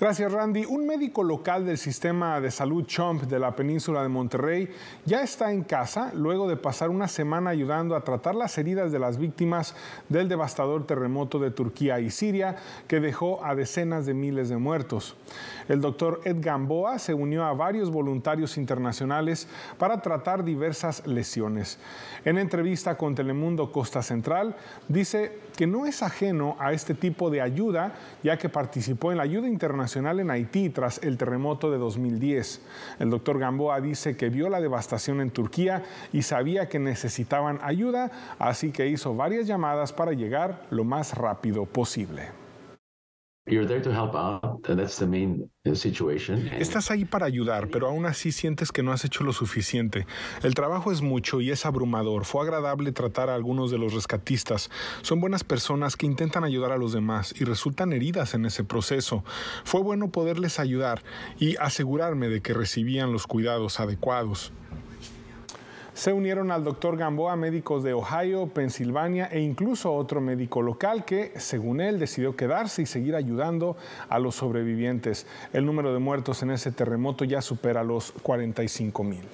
Gracias, Randy. Un médico local del sistema de salud CHOMP de la península de Monterrey ya está en casa luego de pasar una semana ayudando a tratar las heridas de las víctimas del devastador terremoto de Turquía y Siria que dejó a decenas de miles de muertos. El doctor Ed Gamboa se unió a varios voluntarios internacionales para tratar diversas lesiones. En entrevista con Telemundo Costa Central, dice que no es ajeno a este tipo de ayuda, ya que participó en la ayuda internacional en Haití tras el terremoto de 2010. El doctor Gamboa dice que vio la devastación en Turquía y sabía que necesitaban ayuda, así que hizo varias llamadas para llegar lo más rápido posible. Estás ahí para ayudar, pero aún así sientes que no has hecho lo suficiente. El trabajo es mucho y es abrumador. Fue agradable tratar a algunos de los rescatistas. Son buenas personas que intentan ayudar a los demás y resultan heridas en ese proceso. Fue bueno poderles ayudar y asegurarme de que recibían los cuidados adecuados. Se unieron al doctor Gamboa médicos de Ohio, Pensilvania e incluso otro médico local que, según él, decidió quedarse y seguir ayudando a los sobrevivientes. El número de muertos en ese terremoto ya supera los 45 mil.